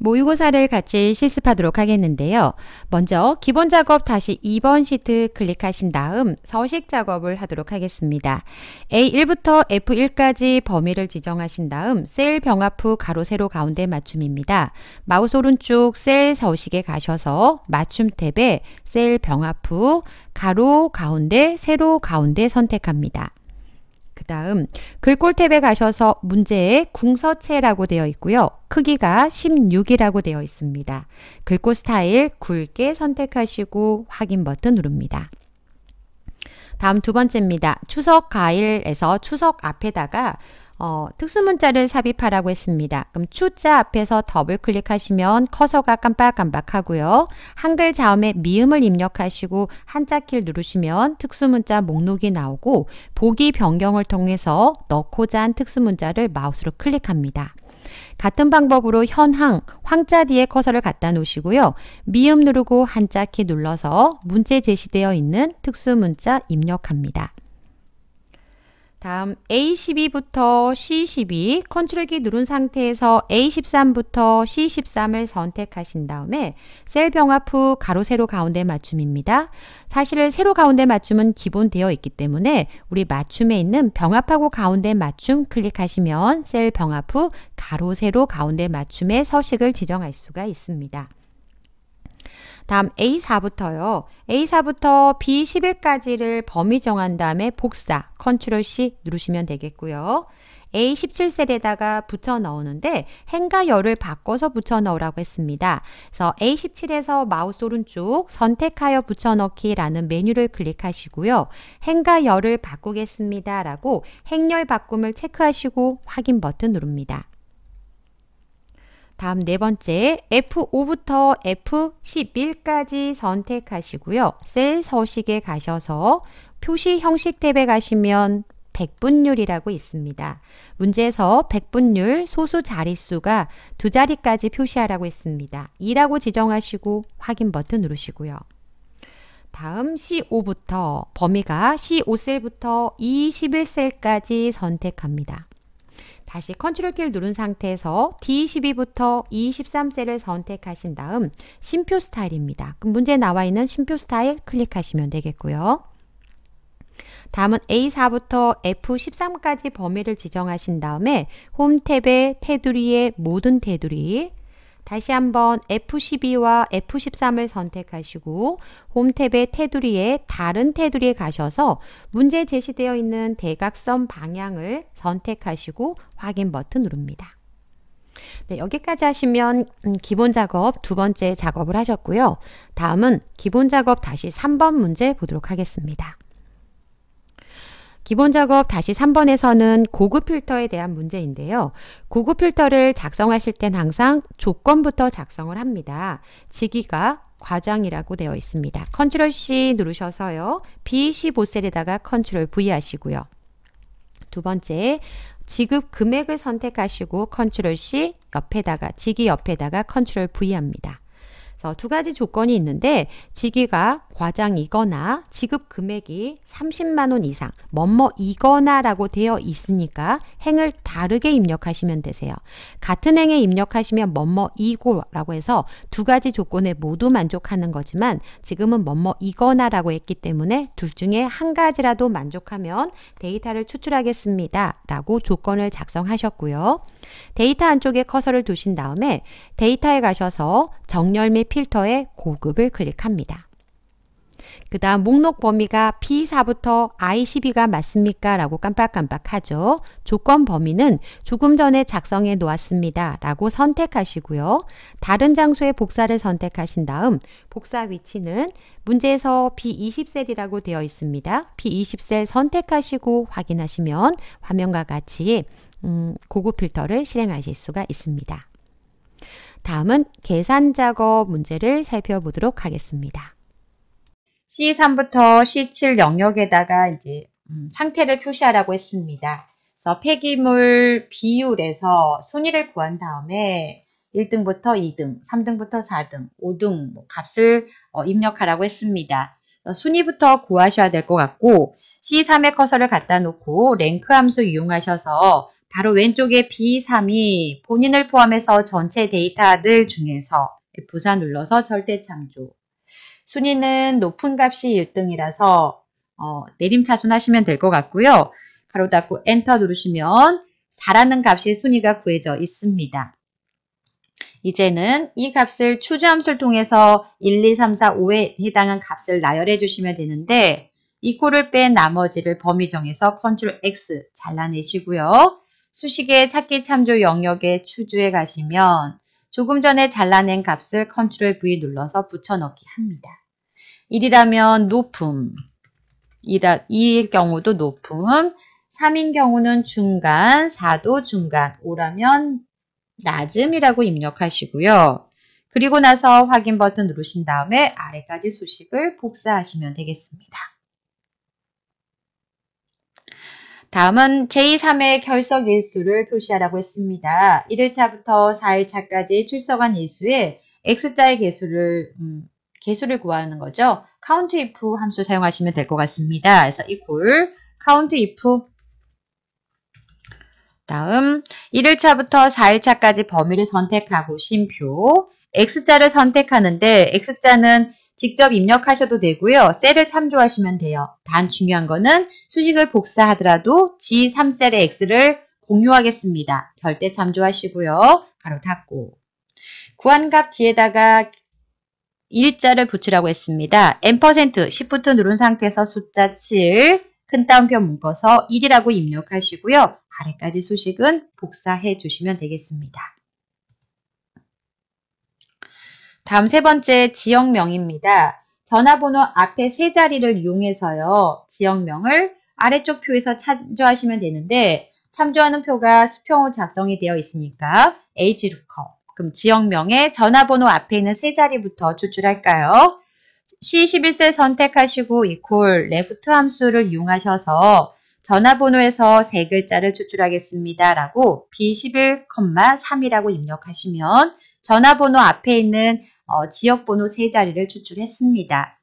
모의고사를 같이 실습하도록 하겠는데요. 먼저 기본 작업 다시 2번 시트 클릭하신 다음 서식 작업을 하도록 하겠습니다. A1부터 F1까지 범위를 지정하신 다음 셀 병합 후 가로 세로 가운데 맞춤입니다. 마우스 오른쪽 셀 서식에 가셔서 맞춤 탭에 셀 병합 후 가로 가운데 세로 가운데 선택합니다. 그 다음 글꼴탭에 가셔서 문제에 궁서체라고 되어 있고요. 크기가 16이라고 되어 있습니다. 글꼴 스타일 굵게 선택하시고 확인 버튼 누릅니다. 다음 두 번째입니다. 추석 가일에서 추석 앞에다가 어, 특수문자를 삽입하라고 했습니다. 그럼 추자 앞에서 더블 클릭하시면 커서가 깜빡깜빡하고요. 한글 자음에 미음을 입력하시고 한자키를 누르시면 특수문자 목록이 나오고 보기 변경을 통해서 넣고자 한 특수문자를 마우스로 클릭합니다. 같은 방법으로 현황, 황자 뒤에 커서를 갖다 놓으시고요. 미음 누르고 한자키 눌러서 문제 제시되어 있는 특수문자 입력합니다. 다음 A12부터 C12 컨트롤 키 누른 상태에서 A13부터 C13을 선택하신 다음에 셀 병합 후 가로 세로 가운데 맞춤입니다. 사실 세로 가운데 맞춤은 기본 되어 있기 때문에 우리 맞춤에 있는 병합하고 가운데 맞춤 클릭하시면 셀 병합 후 가로 세로 가운데 맞춤의 서식을 지정할 수가 있습니다. 다음 A4부터요. A4부터 B11까지를 범위 정한 다음에 복사, 컨트롤 C 누르시면 되겠고요. A17셀에다가 붙여 넣었는데 행과 열을 바꿔서 붙여 넣으라고 했습니다. 그래서 A17에서 마우스 오른쪽 선택하여 붙여넣기라는 메뉴를 클릭하시고요. 행과 열을 바꾸겠습니다. 라고 행렬 바꿈을 체크하시고 확인 버튼 누릅니다. 다음 네 번째 F5부터 F11까지 선택하시고요. 셀 서식에 가셔서 표시 형식 탭에 가시면 백분율이라고 있습니다. 문제에서 백분율 소수 자릿수가 두 자리까지 표시하라고 했습니다. 2라고 지정하시고 확인 버튼 누르시고요. 다음 C5부터 범위가 C5셀부터 E11셀까지 선택합니다. 다시 컨트롤 키를 누른 상태에서 D12부터 E13셀을 선택하신 다음 심표 스타일입니다. 그럼 문제에 나와 있는 심표 스타일 클릭하시면 되겠고요. 다음은 A4부터 F13까지 범위를 지정하신 다음에 홈 탭에 테두리의 모든 테두리 다시 한번 F12와 F13을 선택하시고 홈 탭의 테두리에 다른 테두리에 가셔서 문제 제시되어 있는 대각선 방향을 선택하시고 확인 버튼 누릅니다. 네, 여기까지 하시면 음, 기본 작업 두 번째 작업을 하셨고요. 다음은 기본 작업 다시 3번 문제 보도록 하겠습니다. 기본 작업 다시 3번에서는 고급 필터에 대한 문제인데요. 고급 필터를 작성하실 땐 항상 조건부터 작성을 합니다. 직위가 과장이라고 되어 있습니다. 컨트롤 C 누르셔서요. B15셀에다가 컨트롤 V 하시고요. 두 번째, 지급 금액을 선택하시고 컨트롤 C 옆에다가, 직위 옆에다가 컨트롤 V 합니다. 그래서 두 가지 조건이 있는데 직위가 과장이거나 지급 금액이 30만 원 이상 뭐뭐이거나라고 되어 있으니까 행을 다르게 입력하시면 되세요. 같은 행에 입력하시면 뭐뭐이고라고 해서 두 가지 조건에 모두 만족하는 거지만 지금은 뭐뭐이거나라고 했기 때문에 둘 중에 한 가지라도 만족하면 데이터를 추출하겠습니다. 라고 조건을 작성하셨고요. 데이터 안쪽에 커서를 두신 다음에 데이터에 가셔서 정렬 및 필터의 고급을 클릭합니다. 그 다음 목록 범위가 B4부터 I12가 맞습니까? 라고 깜빡깜빡하죠. 조건 범위는 조금 전에 작성해 놓았습니다. 라고 선택하시고요. 다른 장소에 복사를 선택하신 다음 복사 위치는 문제에서 B20셀이라고 되어 있습니다. B20셀 선택하시고 확인하시면 화면과 같이 음, 고급 필터를 실행하실 수가 있습니다. 다음은 계산 작업 문제를 살펴보도록 하겠습니다. C3부터 C7 영역에다가 이제 음, 상태를 표시하라고 했습니다. 그래서 폐기물 비율에서 순위를 구한 다음에 1등부터 2등, 3등부터 4등, 5등 뭐 값을 어, 입력하라고 했습니다. 순위부터 구하셔야 될 것 같고 C3의 커서를 갖다 놓고 랭크 함수 이용하셔서 바로 왼쪽에 B3이 본인을 포함해서 전체 데이터들 중에서 F4 눌러서 절대 창조. 순위는 높은 값이 1등이라서 어, 내림차순 하시면 될 것 같고요. 가로 닫고 엔터 누르시면 4라는 값이 순위가 구해져 있습니다. 이제는 이 값을 추주함수를 통해서 1, 2, 3, 4, 5에 해당한 값을 나열해 주시면 되는데 이코를 뺀 나머지를 범위 정해서 컨트롤 X 잘라내시고요. 수식의 찾기 참조 영역에 추주에 가시면 조금 전에 잘라낸 값을 Ctrl V 눌러서 붙여넣기 합니다. 1이라면 높음, 2일 경우도 높음, 3인 경우는 중간, 4도 중간, 5라면 낮음이라고 입력하시고요. 그리고 나서 확인 버튼 누르신 다음에 아래까지 수식을 복사하시면 되겠습니다. 다음은 제3회 2 결석 일수를 표시하라고 했습니다. 1일차부터 4일차까지 출석한 일수에 X자의 개수를 음, 개수를 구하는 거죠. count if 함수 사용하시면 될 것 같습니다. 그래서 equal count if 다음 1일차부터 4일차까지 범위를 선택하고 심표 X자를 선택하는데 X자는 직접 입력하셔도 되고요. 셀을 참조하시면 돼요. 단 중요한 거는 수식을 복사하더라도 G3셀의 X를 공유하겠습니다. 절대 참조하시고요. 가로 닫고 구한값 뒤에다가 일자를 붙이라고 했습니다. M% Shift 누른 상태에서 숫자 7, 큰 따옴표 묶어서 1이라고 입력하시고요. 아래까지 수식은 복사해 주시면 되겠습니다. 다음 세 번째 지역명입니다. 전화번호 앞에 세 자리를 이용해서요. 지역명을 아래쪽 표에서 참조하시면 되는데 참조하는 표가 수평으로 작성이 되어 있으니까 h 루커 그럼 지역명에 전화번호 앞에 있는 세 자리부터 추출할까요? C11세 선택하시고 이퀄 레프트 함수를 이용하셔서 전화번호에서 세 글자를 추출하겠습니다. 라고 B11,3이라고 입력하시면 전화번호 앞에 있는 어, 지역번호 세 자리를 추출했습니다.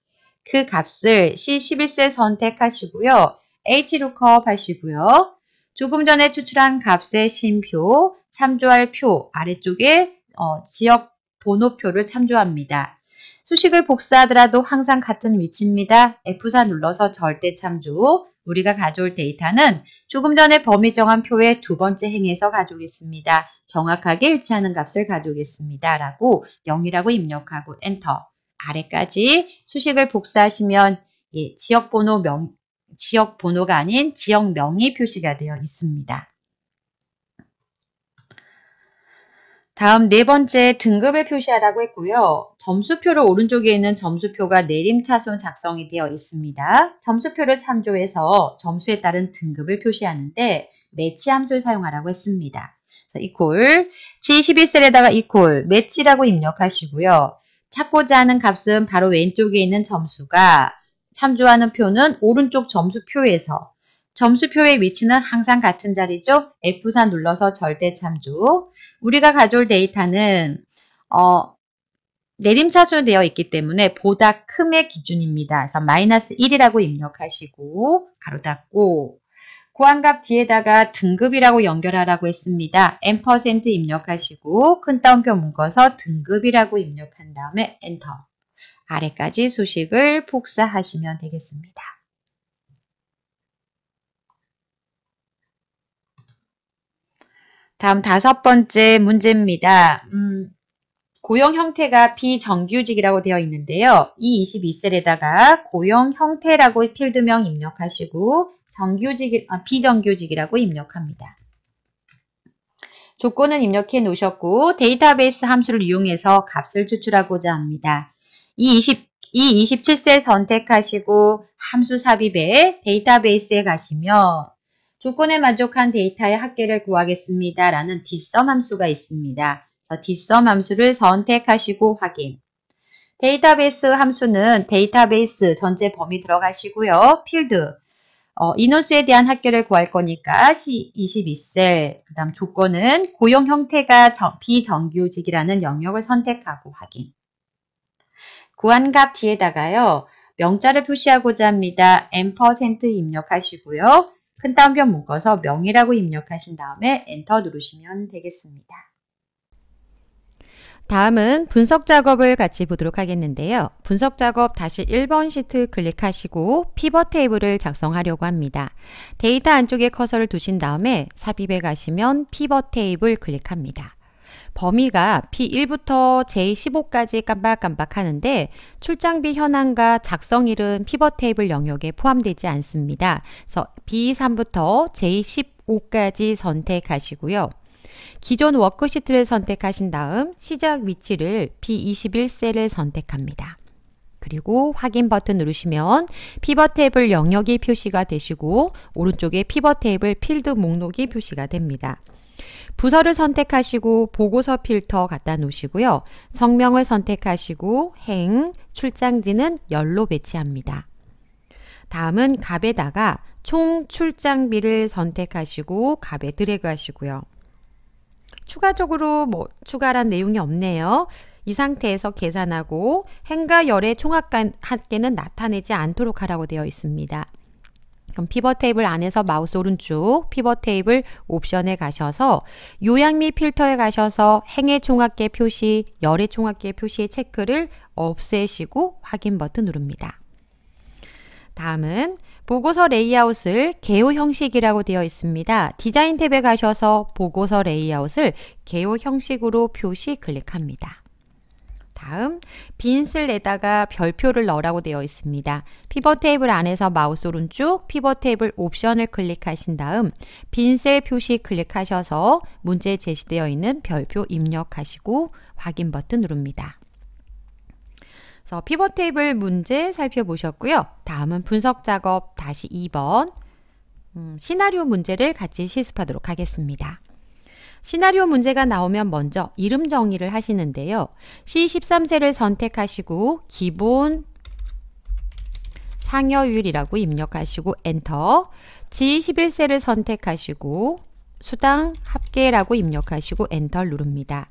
그 값을 C11세 선택하시고요. Hlookup 하시고요. 조금 전에 추출한 값의 심표, 참조할 표 아래쪽에 어, 지역 번호표를 참조합니다. 수식을 복사하더라도 항상 같은 위치입니다. F4 눌러서 절대 참조, 우리가 가져올 데이터는 조금 전에 범위 정한 표의 두 번째 행에서 가져오겠습니다. 정확하게 일치하는 값을 가져오겠습니다. 라고 0이라고 입력하고 엔터. 아래까지 수식을 복사하시면 예, 지역 번호 명, 지역 번호가 아닌 지역명이 표시가 되어 있습니다. 다음 네 번째 등급을 표시하라고 했고요. 점수표를 오른쪽에 있는 점수표가 내림차순 작성이 되어 있습니다. 점수표를 참조해서 점수에 따른 등급을 표시하는데 매치 함수를 사용하라고 했습니다. 이콜 G11셀에다가 이콜 매치라고 입력하시고요. 찾고자 하는 값은 바로 왼쪽에 있는 점수가 참조하는 표는 오른쪽 점수표에서 점수표의 위치는 항상 같은 자리죠. F4 눌러서 절대 참조. 우리가 가져올 데이터는 어, 내림차순 되어 있기 때문에 보다 큼의 기준입니다. 그래서 마이너스 1이라고 입력하시고 가로 닫고 구한값 뒤에다가 등급이라고 연결하라고 했습니다. n% 입력하시고 큰 따옴표 묶어서 등급이라고 입력한 다음에 엔터 아래까지 수식을 복사하시면 되겠습니다. 다음 다섯 번째 문제입니다. 음, 고용 형태가 비정규직이라고 되어 있는데요. 이 22셀에다가 고용 형태라고 필드명 입력하시고 정규직, 아, 비정규직이라고 입력합니다. 조건은 입력해 놓으셨고 데이터베이스 함수를 이용해서 값을 추출하고자 합니다. 이 20, 이 27세 선택하시고 함수 삽입에 데이터베이스에 가시면 조건에 만족한 데이터의 합계를 구하겠습니다. 라는 디섬 함수가 있습니다. 디섬 함수를 선택하시고 확인. 데이터베이스 함수는 데이터베이스 전체 범위 들어가시고요. 필드, 어, 인원수에 대한 합계를 구할 거니까 C22셀, 그 다음 조건은 고용 형태가 저, 비정규직이라는 영역을 선택하고 확인. 구한값 뒤에다가요. 명자를 표시하고자 합니다. M% 입력하시고요. 큰 따옴표 묶어서 명이라고 입력하신 다음에 엔터 누르시면 되겠습니다. 다음은 분석 작업을 같이 보도록 하겠는데요. 분석 작업 다시 1번 시트 클릭하시고 피벗 테이블을 작성하려고 합니다. 데이터 안쪽에 커서를 두신 다음에 삽입에 가시면 피벗 테이블 클릭합니다. 범위가 P1부터 J15까지 깜박깜박 하는데 출장비 현황과 작성일은 피벗 테이블 영역에 포함되지 않습니다. 그래서 B3부터 J15까지 선택하시고요. 기존 워크시트를 선택하신 다음 시작 위치를 B21셀을 선택합니다. 그리고 확인 버튼 누르시면 피벗 테이블 영역이 표시가 되시고 오른쪽에 피벗 테이블 필드 목록이 표시가 됩니다. 부서를 선택하시고 보고서 필터 갖다 놓으시고요. 성명을 선택하시고 행, 출장지는 열로 배치합니다. 다음은 갑에다가총 출장비를 선택하시고 갑에 드래그 하시고요. 추가적으로 뭐 추가란 내용이 없네요. 이 상태에서 계산하고 행과 열의 총합 합계는 나타내지 않도록 하라고 되어 있습니다. 그럼 피벗 테이블 안에서 마우스 오른쪽 피벗 테이블 옵션에 가셔서 요약 및 필터에 가셔서 행의 총합계 표시, 열의 총합계 표시의 체크를 없애시고 확인 버튼 누릅니다. 다음은 보고서 레이아웃을 개요 형식이라고 되어 있습니다. 디자인 탭에 가셔서 보고서 레이아웃을 개요 형식으로 표시 클릭합니다. 다음 빈슬에다가 별표를 넣으라고 되어 있습니다. 피벗 테이블 안에서 마우스 오른쪽 피벗 테이블 옵션을 클릭하신 다음 빈 셀 표시 클릭하셔서 문제에 제시되어 있는 별표 입력하시고 확인 버튼 누릅니다. 그래서 피벗 테이블 문제 살펴보셨고요. 다음은 분석 작업 다시 2번 음, 시나리오 문제를 같이 실습하도록 하겠습니다. 시나리오 문제가 나오면 먼저 이름 정의를 하시는데요. C13세를 선택하시고 기본 상여율이라고 입력하시고 엔터 G11세를 선택하시고 수당 합계라고 입력하시고 엔터 누릅니다.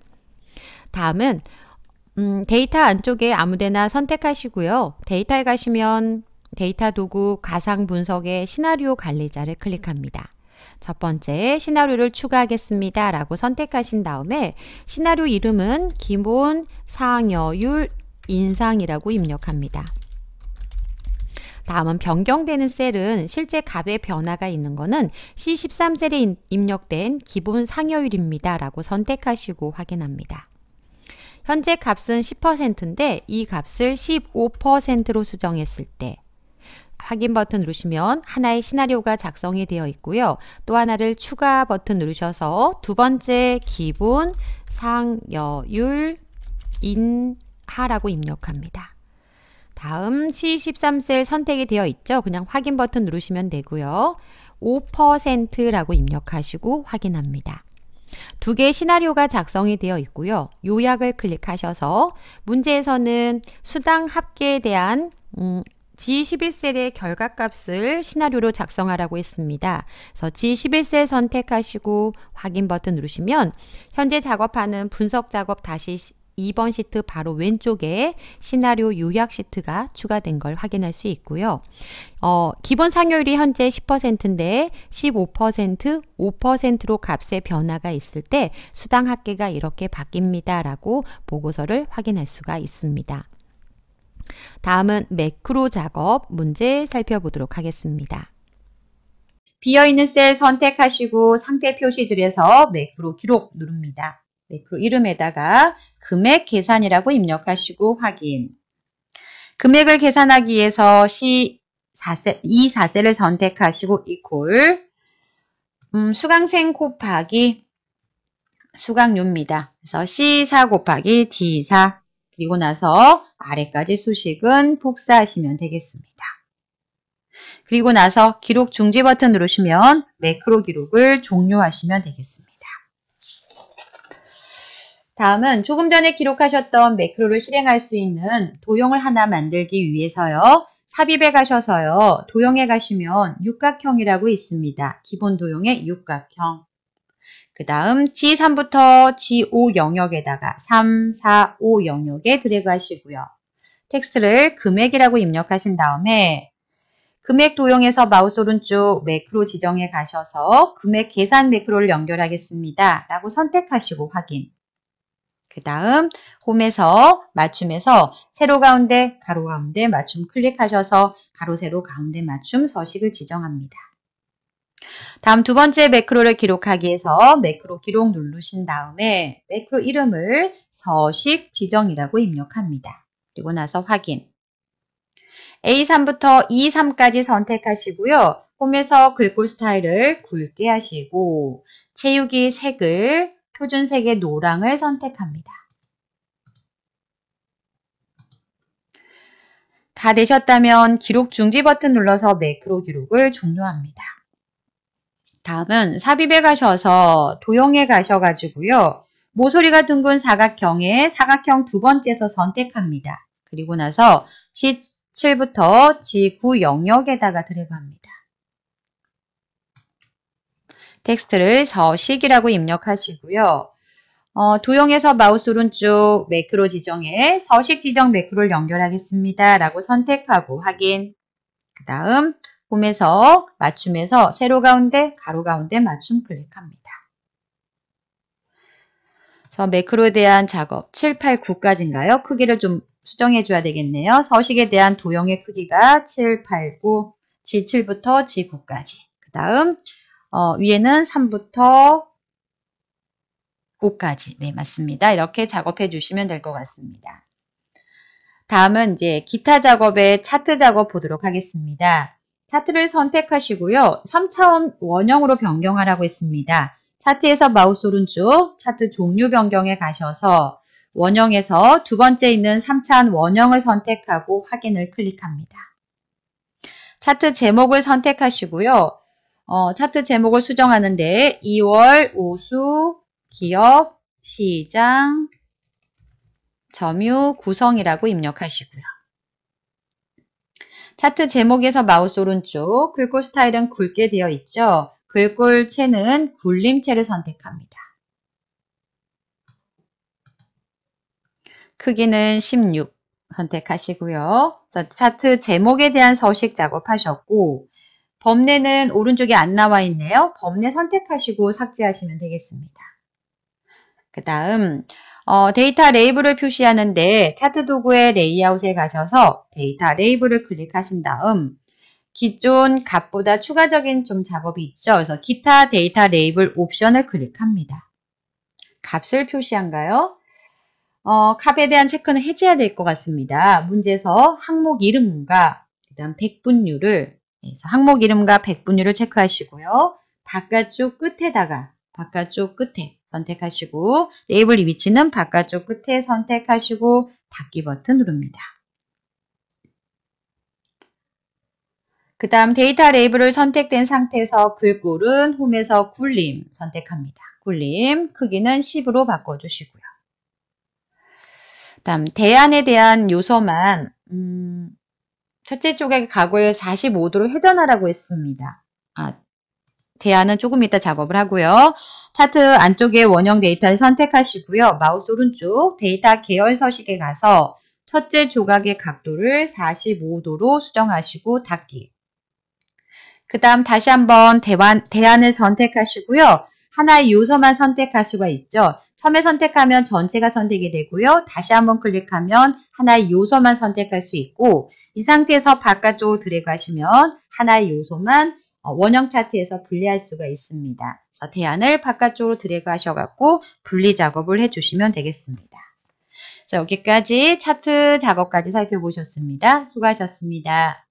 다음은 음, 데이터 안쪽에 아무데나 선택하시고요. 데이터에 가시면 데이터 도구 가상 분석의 시나리오 관리자를 클릭합니다. 첫 번째 시나리오를 추가하겠습니다. 라고 선택하신 다음에 시나리오 이름은 기본 상여율 인상이라고 입력합니다. 다음은 변경되는 셀은 실제 값의 변화가 있는 것은 C13셀에 입력된 기본 상여율입니다. 라고 선택하시고 확인합니다. 현재 값은 10%인데 이 값을 15%로 수정했을 때 확인 버튼 누르시면 하나의 시나리오가 작성이 되어 있고요. 또 하나를 추가 버튼 누르셔서 두 번째 기본 상여율 인하라고 입력합니다. 다음 C13셀 선택이 되어 있죠. 그냥 확인 버튼 누르시면 되고요. 5%라고 입력하시고 확인합니다. 두 개의 시나리오가 작성이 되어 있고요. 요약을 클릭하셔서 문제에서는 수당 합계에 대한 음, G11셀의 결과값을 시나리오로 작성하라고 했습니다. 그래서 G11셀 선택하시고 확인 버튼 누르시면 현재 작업하는 분석 작업 다시 2번 시트 바로 왼쪽에 시나리오 요약 시트가 추가된 걸 확인할 수 있고요. 어, 기본 상여율이 현재 10%인데 15%, 5%로 값의 변화가 있을 때 수당 합계가 이렇게 바뀝니다라고 보고서를 확인할 수가 있습니다. 다음은 매크로 작업 문제 살펴보도록 하겠습니다. 비어있는 셀 선택하시고 상태 표시 줄에서 매크로 기록 누릅니다. 매크로 이름에다가 금액 계산이라고 입력하시고 확인. 금액을 계산하기 위해서 C 4셀, 이4셀 e 선택하시고 이퀄 음, 수강생 곱하기 수강료입니다. 그래서 C4 곱하기 D4 그리고 나서 아래까지 수식은 복사하시면 되겠습니다. 그리고 나서 기록 중지 버튼 누르시면 매크로 기록을 종료하시면 되겠습니다. 다음은 조금 전에 기록하셨던 매크로를 실행할 수 있는 도형을 하나 만들기 위해서요. 삽입에 가셔서요. 도형에 가시면 육각형이라고 있습니다. 기본 도형의 육각형. 그 다음 G3부터 G5 영역에다가 3, 4, 5 영역에 드래그 하시고요. 텍스트를 금액이라고 입력하신 다음에 금액 도형에서 마우스 오른쪽 매크로 지정에 가셔서 금액 계산 매크로를 연결하겠습니다. 라고 선택하시고 확인. 그 다음 홈에서 맞춤에서 세로 가운데 가로 가운데 맞춤 클릭하셔서 가로 세로 가운데 맞춤 서식을 지정합니다. 다음 두 번째 매크로를 기록하기위해서 매크로 기록 누르신 다음에 매크로 이름을 서식 지정이라고 입력합니다. 그리고 나서 확인. A3부터 E3까지 선택하시고요. 홈에서 글꼴 스타일을 굵게 하시고 채우기 색을 표준색의 노랑을 선택합니다. 다 되셨다면 기록 중지 버튼 눌러서 매크로 기록을 종료합니다. 다음은 삽입에 가셔서 도형에 가셔가지고요. 모서리가 둥근 사각형의 사각형 두 번째에서 선택합니다. 그리고 나서 G7부터 G9 영역에다가 드래그합니다 텍스트를 서식이라고 입력하시고요. 어, 도형에서 마우스 오른쪽 매크로 지정에 서식 지정 매크로를 연결하겠습니다. 라고 선택하고 확인. 그 다음 홈에서 맞춤에서 세로 가운데, 가로 가운데 맞춤 클릭합니다. 그 매크로에 대한 작업 7, 8, 9까지인가요? 크기를 좀 수정해 줘야 되겠네요. 서식에 대한 도형의 크기가 7, 8, 9, G7부터 G9까지. 그 다음 어, 위에는 3부터 5까지. 네, 맞습니다. 이렇게 작업해 주시면 될 것 같습니다. 다음은 이제 기타 작업의 차트 작업 보도록 하겠습니다. 차트를 선택하시고요. 3차원 원형으로 변경하라고 했습니다. 차트에서 마우스 오른쪽 차트 종류 변경에 가셔서 원형에서 두 번째 있는 3차원 원형을 선택하고 확인을 클릭합니다. 차트 제목을 선택하시고요. 어, 차트 제목을 수정하는데 2월 오수 기업 시장 점유 구성이라고 입력하시고요. 차트 제목에서 마우스 오른쪽 글꼴 스타일은 굵게 되어 있죠. 글꼴 채는 굴림체를 선택합니다. 크기는 16 선택하시고요. 차트 제목에 대한 서식 작업하셨고 범례는 오른쪽에 안 나와 있네요. 범례 선택하시고 삭제하시면 되겠습니다. 그 다음 어, 데이터 레이블을 표시하는데 차트 도구의 레이아웃에 가셔서 데이터 레이블을 클릭하신 다음 기존 값보다 추가적인 좀 작업이 있죠. 그래서 기타 데이터 레이블 옵션을 클릭합니다. 값을 표시한가요? 어, 값에 대한 체크는 해제해야 될 것 같습니다. 문제에서 항목 이름과 그다음 백분율을 네, 그래서 항목 이름과 백분율을 체크하시고요. 바깥쪽 끝에다가 바깥쪽 끝에 선택하시고 레이블이 위치는 바깥쪽 끝에 선택하시고 닫기 버튼 누릅니다. 그 다음 데이터 레이블을 선택된 상태에서 글꼴은 홈에서 굴림 선택합니다. 굴림 크기는 10으로 바꿔주시고요. 그 다음 대안에 대한 요소만 음, 첫째 쪽에 과거에 45도로 회전하라고 했습니다. 아, 대안은 조금 이따 작업을 하고요. 차트 안쪽에 원형 데이터를 선택하시고요. 마우스 오른쪽 데이터 계열 서식에 가서 첫째 조각의 각도를 45도로 수정하시고 닫기. 그 다음 다시 한번 대안, 대안을 선택하시고요. 하나의 요소만 선택할 수가 있죠. 처음에 선택하면 전체가 선택이 되고요. 다시 한번 클릭하면 하나의 요소만 선택할 수 있고 이 상태에서 바깥쪽으로 드래그 하시면 하나의 요소만 어, 원형 차트에서 분리할 수가 있습니다. 대안을 바깥쪽으로 드래그 하셔갖고 분리 작업을 해주시면 되겠습니다. 자, 여기까지 차트 작업까지 살펴보셨습니다. 수고하셨습니다.